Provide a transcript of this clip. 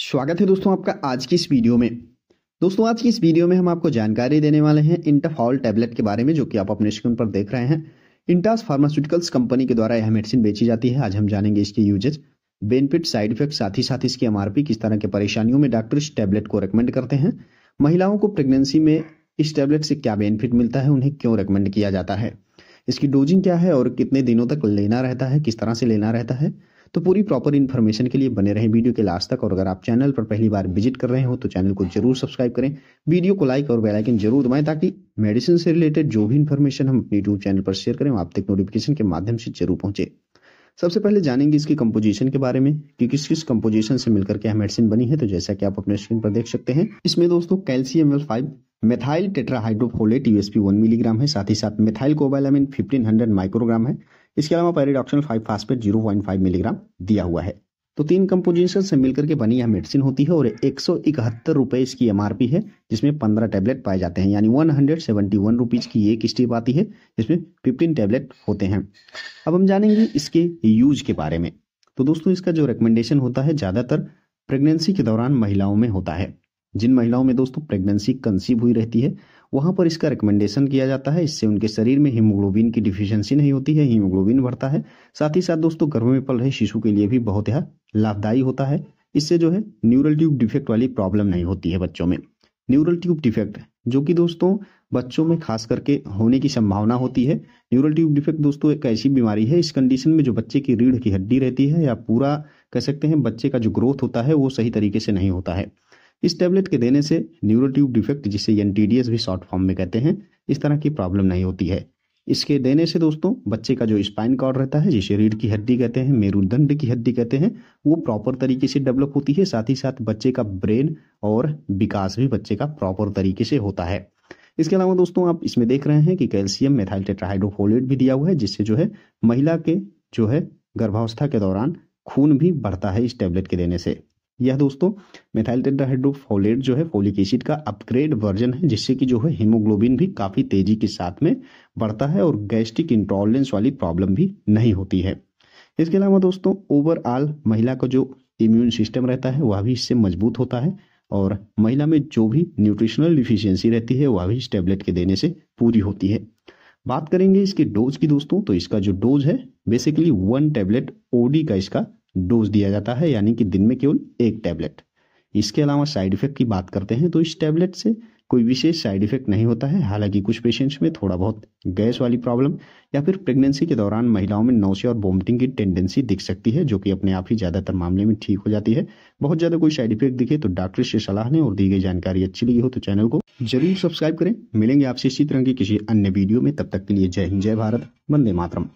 स्वागत है दोस्तों आपका आज की इस वीडियो में दोस्तों आज की इस वीडियो में हम आपको जानकारी देने वाले हैं इंटाफॉल टैबलेट के बारे में जो कि आप अपने स्क्रीन पर देख रहे हैं इंटास फार्मास्यूटिकल्स कंपनी के द्वारा यह मेडिसिन बेची जाती है आज हम जानेंगे इसके यूजेज बेनिफिट साइड इफेक्ट साथ ही साथ इसकी एमआरपी किस तरह के परेशानियों में डॉक्टर इस टैबलेट को रिकमेंड करते हैं महिलाओं को प्रेगनेंसी में इस टैबलेट से क्या बेनिफिट मिलता है उन्हें क्यों रिकमेंड किया जाता है इसकी डोजिंग क्या है और कितने दिनों तक लेना रहता है किस तरह से लेना रहता है तो पूरी प्रॉपर इन्फॉर्मेशन के लिए बने रहें वीडियो के लास्ट तक और अगर आप चैनल पर पहली बार विजिट कर रहे हो तो चैनल को जरूर सब्सक्राइब करें वीडियो को लाइक और बेलाइकन जरूर दबाएं ताकि मेडिसिन से रिलेटेड जो भी इन्फॉर्मेशन हम अपने यूट्यूब चैनल पर शेयर करें आप तक नोटिफिकेशन के माध्यम से जरूर पहुंचे सबसे पहले जानेंगे इसकी कंपोजिशन के बारे में कि किस किस कंपोजिशन से मिलकर क्या मेडिसिन बनी है तो जैसा कि आप अपने स्क्रीन पर देख सकते हैं इसमें दोस्तों calcium L five methyl tetrahydrofolate USP one milligram है साथ ही साथ methyl cobalamin fifteen hundred microgram है इसके अलावा pyridoxal five phosphate zero point five milligram दिया हुआ है तो तीन कंपोजिशन से मिलकर के बनी यह मेडिसिन होती है और एक सौ इकहत्तर रुपए इसकी एम है जिसमें पंद्रह टैबलेट पाए जाते हैं यानी one hundred seventy one rupees की एक स्टेप आती है जिसमें फिफ्टीन टैबलेट होते हैं अब हम जानेंगे इसके यूज के बारे में तो दोस्तों इसका जो रिकमेंडेशन होता है ज़्यादातर प्रेगनेंसी के दौरान महिलाओं में होता है जिन महिलाओं में दोस्तों प्रेगनेंसी कंसीव हुई रहती है वहाँ पर इसका रिकमेंडेशन किया जाता है इससे उनके शरीर में हीमोग्लोबिन की डिफिशियंसी नहीं होती है हीमोग्लोबिन बढ़ता है साथ ही साथ दोस्तों गर्भ में पल रहे शिशु के लिए भी बहुत यह लाभदायी होता है इससे जो है न्यूरल ट्यूब डिफेक्ट वाली प्रॉब्लम नहीं होती है बच्चों में न्यूरल ट्यूब डिफेक्ट जो कि दोस्तों बच्चों में खास करके होने की संभावना होती है न्यूरल ट्यूब डिफेक्ट दोस्तों एक ऐसी बीमारी है इस कंडीशन में जो बच्चे की रीढ़ की हड्डी रहती है या पूरा कह सकते हैं बच्चे का जो ग्रोथ होता है वो सही तरीके से नहीं होता है इस टैबलेट के देने से न्यूरोट्यूब डिफेक्ट जिसे एन भी शॉर्ट फॉर्म में कहते हैं इस तरह की प्रॉब्लम नहीं होती है इसके देने से दोस्तों बच्चे का जो स्पाइन कॉर्ड रहता है जिसे रीढ़ की हड्डी कहते हैं मेरुदंड की हड्डी कहते हैं वो प्रॉपर तरीके से डेवलप होती है साथ ही साथ बच्चे का ब्रेन और विकास भी बच्चे का प्रॉपर तरीके से होता है इसके अलावा दोस्तों आप इसमें देख रहे हैं कि कैल्शियम मेथाइल टेट्राहाइड्रोफोलेट भी दिया हुआ है जिससे जो है महिला के जो है गर्भावस्था के दौरान खून भी बढ़ता है इस टैबलेट के देने से यह दोस्तों मिथाइल टेट्राहाइड्रोफोलेट जो है फोलिक एसिड का अपग्रेड वर्जन है जिससे कि जो है हीमोग्लोबिन भी काफ़ी तेजी के साथ में बढ़ता है और गैस्ट्रिक इंटॉलरेंस वाली प्रॉब्लम भी नहीं होती है इसके अलावा दोस्तों ओवरऑल महिला का जो इम्यून सिस्टम रहता है वह भी इससे मजबूत होता है और महिला में जो भी न्यूट्रिशनल डिफिशियंसी रहती है वह भी इस टेबलेट के देने से पूरी होती है बात करेंगे इसके डोज की दोस्तों तो इसका जो डोज है बेसिकली वन टेबलेट ओडी का इसका डोज दिया जाता है यानी कि दिन में केवल एक टैबलेट इसके अलावा साइड इफेक्ट की बात करते हैं तो इस टैबलेट से कोई विशेष साइड इफेक्ट नहीं होता है हालांकि कुछ पेशेंट्स में थोड़ा बहुत गैस वाली प्रॉब्लम या फिर प्रेगनेंसी के दौरान महिलाओं में नौसे और वोमिटिंग की टेंडेंसी दिख सकती है जो कि अपने आप ही ज़्यादातर मामले में ठीक हो जाती है बहुत ज़्यादा कोई साइड इफेक्ट दिखे तो डॉक्टर से सलाह लें और दी गई जानकारी अच्छी लगी हो तो चैनल को जरूर सब्सक्राइब करें मिलेंगे आपसे इसी तरह की किसी अन्य वीडियो में तब तक के लिए जय हिंद जय भारत वंदे मातरम